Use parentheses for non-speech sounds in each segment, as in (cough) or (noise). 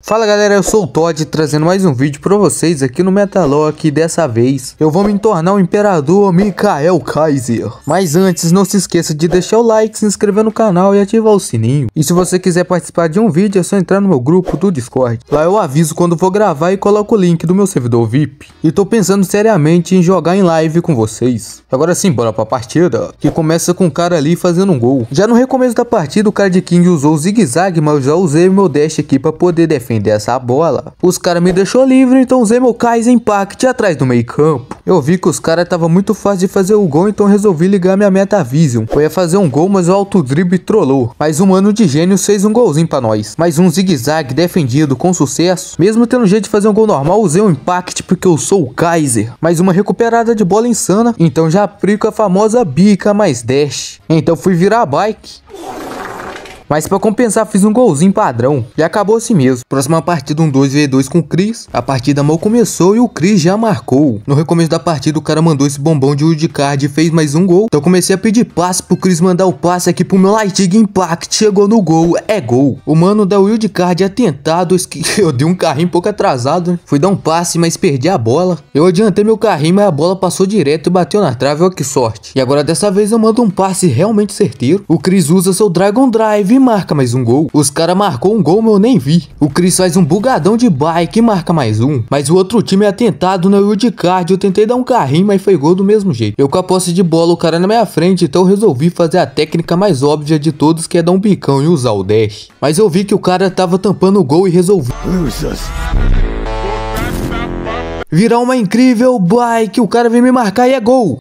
Fala galera, eu sou o Todd trazendo mais um vídeo pra vocês aqui no Metalock e dessa vez eu vou me tornar o Imperador Mikael Kaiser. Mas antes, não se esqueça de deixar o like, se inscrever no canal e ativar o sininho. E se você quiser participar de um vídeo é só entrar no meu grupo do Discord. Lá eu aviso quando vou gravar e coloco o link do meu servidor VIP. E tô pensando seriamente em jogar em live com vocês. Agora sim, bora pra partida, que começa com o cara ali fazendo um gol. Já no recomeço da partida o cara de King usou o zigue-zague, mas eu já usei o meu dash aqui pra poder defender defender essa bola. Os caras me deixou livre, então usei meu Kaiser Impact atrás do meio campo. Eu vi que os caras estavam muito fácil de fazer o gol, então resolvi ligar minha Metavision. Eu a fazer um gol, mas o alto drible trollou. Mas um mano de gênio fez um golzinho pra nós. Mais um zigue-zague defendido com sucesso. Mesmo tendo jeito de fazer um gol normal, usei um Impact porque eu sou o Kaiser. Mais uma recuperada de bola insana, então já aplico a famosa bica mais dash. Então fui virar a bike. Mas para compensar fiz um golzinho padrão e acabou assim mesmo. Próxima partida um 2v2 com o Chris. A partida mal começou e o Chris já marcou. No recomeço da partida o cara mandou esse bombom de wildcard e fez mais um gol. Então comecei a pedir passe pro Chris mandar o passe aqui pro meu Lightning Impact. Chegou no gol, é gol. O mano da wildcard atentado, é (laughs) eu dei um carrinho um pouco atrasado. Né? Fui dar um passe, mas perdi a bola. Eu adiantei meu carrinho, mas a bola passou direto e bateu na trave, olha que sorte. E agora dessa vez eu mando um passe realmente certeiro. O Chris usa seu Dragon Drive marca mais um gol. Os cara marcou um gol, mas eu nem vi. O Chris faz um bugadão de bike e marca mais um. Mas o outro time é atentado na Card. Eu tentei dar um carrinho, mas foi gol do mesmo jeito. Eu com a posse de bola, o cara na minha frente, então eu resolvi fazer a técnica mais óbvia de todos, que é dar um bicão e usar o dash. Mas eu vi que o cara tava tampando o gol e resolvi. Losers virar uma incrível bike. O cara vem me marcar e é gol.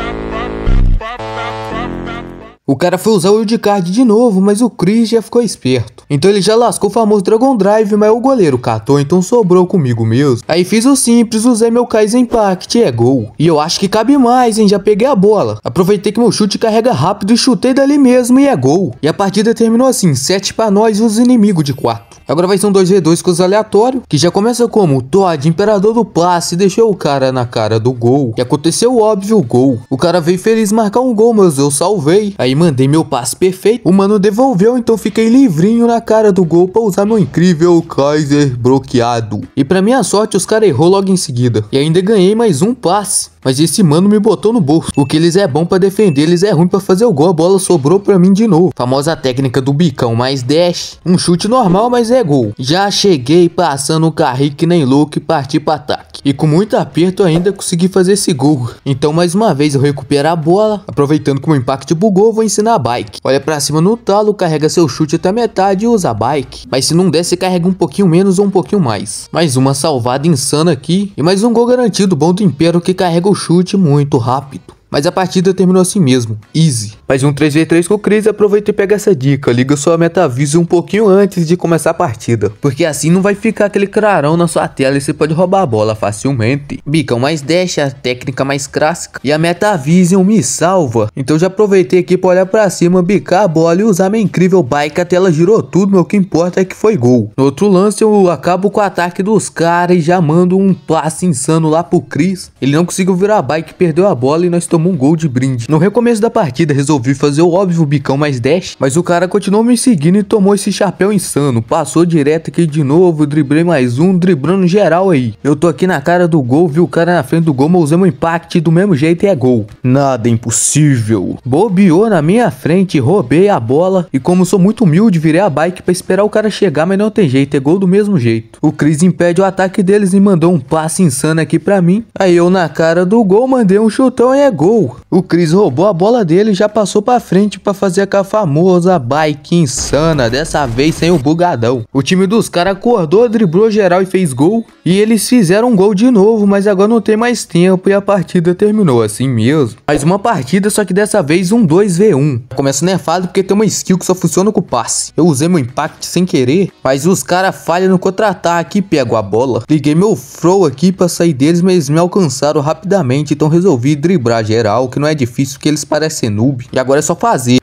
O cara foi usar o Wildcard de novo, mas o Chris já ficou esperto. Então ele já lascou o famoso Dragon Drive, mas é o goleiro catou, então sobrou comigo mesmo. Aí fiz o simples, usei meu Kaizen Impact, é gol. E eu acho que cabe mais, hein, já peguei a bola. Aproveitei que meu chute carrega rápido e chutei dali mesmo e é gol. E a partida terminou assim, 7 para nós e os inimigos de 4. Agora vai ser um 2v2 com os aleatórios, que já começa como Todd, imperador do passe, deixou o cara na cara do gol. E aconteceu o óbvio gol. O cara veio feliz marcar um gol, mas eu salvei. Aí mandei meu passe perfeito. O mano devolveu, então fiquei livrinho na cara do gol pra usar meu incrível Kaiser bloqueado. E pra minha sorte, os caras errou logo em seguida. E ainda ganhei mais um passe. Mas esse mano me botou no bolso. O que eles é bom para defender, eles é ruim para fazer o gol. A bola sobrou para mim de novo. Famosa técnica do bicão mais dash. Um chute normal, mas é gol. Já cheguei passando o carrinho que nem louco e parti para ataque. E com muito aperto ainda consegui fazer esse gol. Então mais uma vez eu recupero a bola. Aproveitando que o impacto bugou, vou ensinar a bike. Olha para cima no talo, carrega seu chute até metade e usa a bike. Mas se não der, você carrega um pouquinho menos ou um pouquinho mais. Mais uma salvada insana aqui. E mais um gol garantido bom do Impero que carrega o chute muito rápido. Mas a partida terminou assim mesmo, easy. Mas um 3v3 com o Chris aproveita e pega essa dica, liga sua MetaVision um pouquinho antes de começar a partida. Porque assim não vai ficar aquele clarão na sua tela e você pode roubar a bola facilmente. Bicão mais dash, é a técnica mais clássica. E a MetaVision me salva. Então já aproveitei aqui pra olhar pra cima, bicar a bola e usar minha incrível bike A tela girou tudo, mas o que importa é que foi gol. No outro lance eu acabo com o ataque dos caras e já mando um passe insano lá pro Chris. Ele não conseguiu virar a bike, perdeu a bola e nós tocamos tomou um gol de brinde. No recomeço da partida, resolvi fazer o óbvio bicão mais dash, mas o cara continuou me seguindo e tomou esse chapéu insano. Passou direto aqui de novo, driblei mais um, driblando geral aí. Eu tô aqui na cara do gol, vi o cara na frente do gol, mas usamos impact do mesmo jeito e é gol. Nada é impossível. Bobeou na minha frente, roubei a bola e como sou muito humilde, virei a bike pra esperar o cara chegar, mas não tem jeito, é gol do mesmo jeito. O Chris impede o ataque deles e mandou um passe insano aqui pra mim. Aí eu na cara do gol mandei um chutão e é gol gol. O Cris roubou a bola dele e já passou para frente para fazer aquela famosa bike insana, dessa vez sem o bugadão. O time dos caras acordou, driblou geral e fez gol. E eles fizeram um gol de novo, mas agora não tem mais tempo e a partida terminou assim mesmo. Mais uma partida, só que dessa vez um 2v1. Começa nefado porque tem uma skill que só funciona com passe. Eu usei meu impact sem querer, mas os caras falham no contra-ataque e pego a bola. Liguei meu throw aqui para sair deles, mas me alcançaram rapidamente, então resolvi driblar geral geral, que não é difícil, que eles parecem noob. E agora é só fazer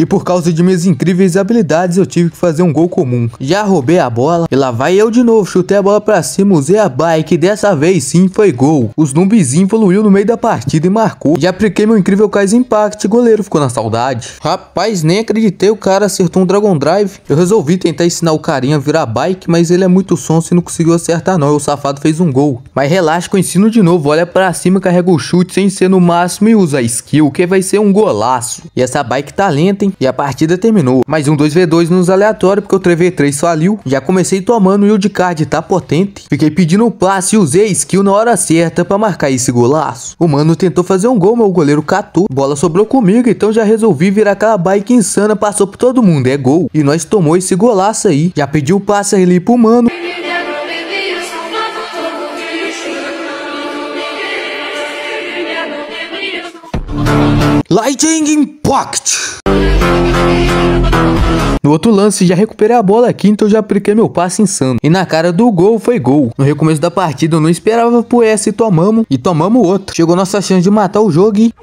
e por causa de minhas incríveis habilidades eu tive que fazer um gol comum. Já roubei a bola e lá vai eu de novo, chutei a bola pra cima, usei a bike, dessa vez sim foi gol. Os zumbis evoluiu no meio da partida e marcou. Já apliquei meu incrível Kaiser Impact, goleiro ficou na saudade. Rapaz, nem acreditei, o cara acertou um Dragon Drive. Eu resolvi tentar ensinar o carinha a virar bike, mas ele é muito sonso e não conseguiu acertar não, e o safado fez um gol. Mas relaxa que eu ensino de novo, olha pra cima, carrega o chute sem ser no máximo e usa a skill, que vai ser um golaço. E essa bike tá lenta, hein? E a partida terminou. Mais um 2v2 nos aleatórios, porque o 3v3 faliu. Já comecei tomando o yield card, tá potente. Fiquei pedindo o passe e usei skill na hora certa pra marcar esse golaço. O mano tentou fazer um gol, mas o goleiro catou. Bola sobrou comigo, então já resolvi virar aquela bike insana, passou por todo mundo, é gol. E nós tomou esse golaço aí. Já pedi o passe ali pro mano. Lightning Impact! No outro lance, já recuperei a bola aqui, então já apliquei meu passe insano. E na cara do gol, foi gol. No recomeço da partida, eu não esperava por essa e tomamos. E tomamos outro. Chegou nossa chance de matar o jogo e...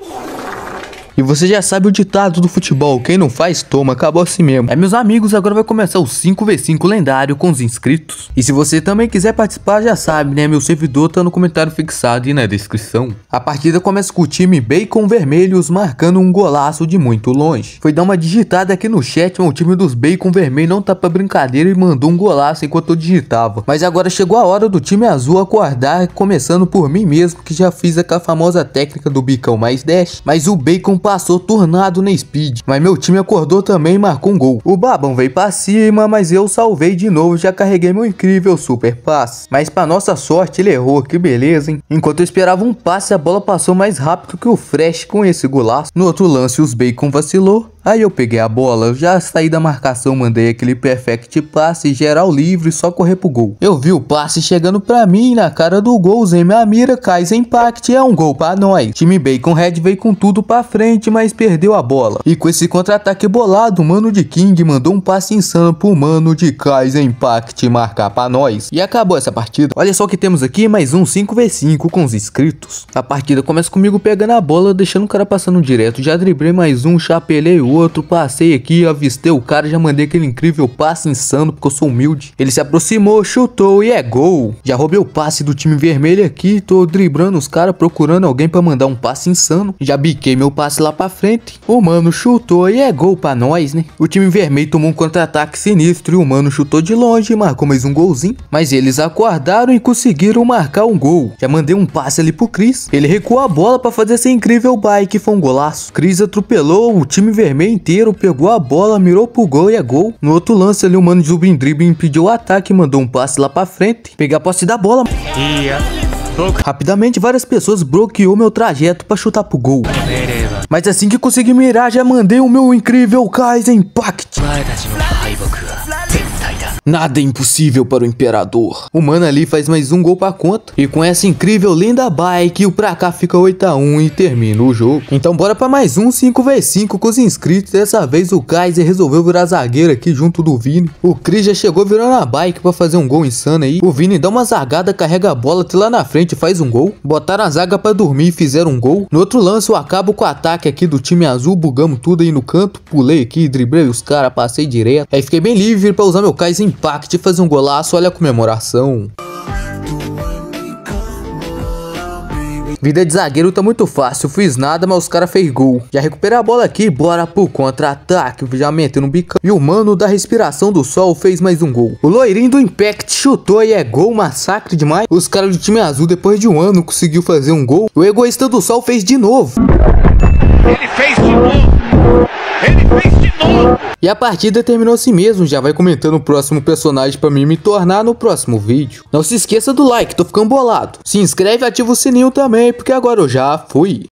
E você já sabe o ditado do futebol, quem não faz, toma, acabou assim mesmo. É meus amigos, agora vai começar o 5v5 lendário com os inscritos. E se você também quiser participar, já sabe, né? Meu servidor tá no comentário fixado e na descrição. A partida começa com o time Bacon Vermelhos marcando um golaço de muito longe. Foi dar uma digitada aqui no chat, mas o time dos Bacon Vermelho não tá pra brincadeira e mandou um golaço enquanto eu digitava. Mas agora chegou a hora do time azul acordar, começando por mim mesmo, que já fiz aquela famosa técnica do bicão mais dash. Mas o Bacon passou tornado na speed, mas meu time acordou também e marcou um gol. O Babão veio pra cima, mas eu salvei de novo, já carreguei meu incrível super passe. Mas pra nossa sorte ele errou, que beleza, hein? Enquanto eu esperava um passe, a bola passou mais rápido que o Fresh com esse golaço. No outro lance, os Bacon vacilou Aí eu peguei a bola, já saí da marcação, mandei aquele perfect passe, geral livre, só correr pro gol. Eu vi o passe chegando pra mim, na cara do gol, usei minha mira, Kaiser impact, é um gol pra nós. Time Bacon Red veio com tudo pra frente, mas perdeu a bola. E com esse contra-ataque bolado, o mano de King mandou um passe insano pro mano de Kaiser Impact marcar pra nós. E acabou essa partida. Olha só o que temos aqui, mais um 5v5 com os inscritos. A partida começa comigo pegando a bola, deixando o cara passando direto, já driblei mais um, chapelei o outro, passei aqui, avistei o cara, já mandei aquele incrível passe insano, porque eu sou humilde. Ele se aproximou, chutou e é gol. Já roubei o passe do time vermelho aqui, tô driblando os caras, procurando alguém pra mandar um passe insano. Já biquei meu passe lá pra frente. O mano chutou e é gol pra nós, né? O time vermelho tomou um contra-ataque sinistro e o mano chutou de longe e marcou mais um golzinho. Mas eles acordaram e conseguiram marcar um gol. Já mandei um passe ali pro Cris. Ele recuou a bola pra fazer esse incrível bike, foi um golaço. Cris atropelou o time vermelho meio inteiro, pegou a bola, mirou pro gol e é gol. No outro lance ali, o mano de Zubin impediu o ataque, mandou um passe lá pra frente. Pegar a posse da bola. Rapidamente, várias pessoas bloqueou meu trajeto pra chutar pro gol. Mas assim que consegui mirar, já mandei o meu incrível Kaiser Impact. Nada é impossível para o Imperador. O Mano ali faz mais um gol pra conta. E com essa incrível lenda bike, o pra cá fica 8x1 e termina o jogo. Então bora pra mais um 5x5 com os inscritos. Dessa vez o Kaiser resolveu virar zagueiro aqui junto do Vini. O Cris já chegou virando a bike pra fazer um gol insano aí. O Vini dá uma zagada, carrega a bola até lá na frente faz um gol. Botaram a zaga pra dormir e fizeram um gol. No outro lance eu acabo com o ataque aqui do time azul. Bugamos tudo aí no canto. Pulei aqui, driblei os caras, passei direto. Aí fiquei bem livre pra usar meu Kaiser em impacto e fazer um golaço, olha a comemoração. Vida de zagueiro tá muito fácil, fiz nada, mas os cara fez gol. Já recuperar a bola aqui, bora pro contra-ataque, já meteu no bicão. E o mano da respiração do sol fez mais um gol. O loirinho do Impact chutou e é gol, massacre demais. Os caras do time azul, depois de um ano, conseguiu fazer um gol. O egoísta do sol fez de novo. Ele fez de novo. Ele fez e a partida terminou assim mesmo, já vai comentando o próximo personagem pra mim me tornar no próximo vídeo. Não se esqueça do like, tô ficando bolado. Se inscreve e ativa o sininho também, porque agora eu já fui.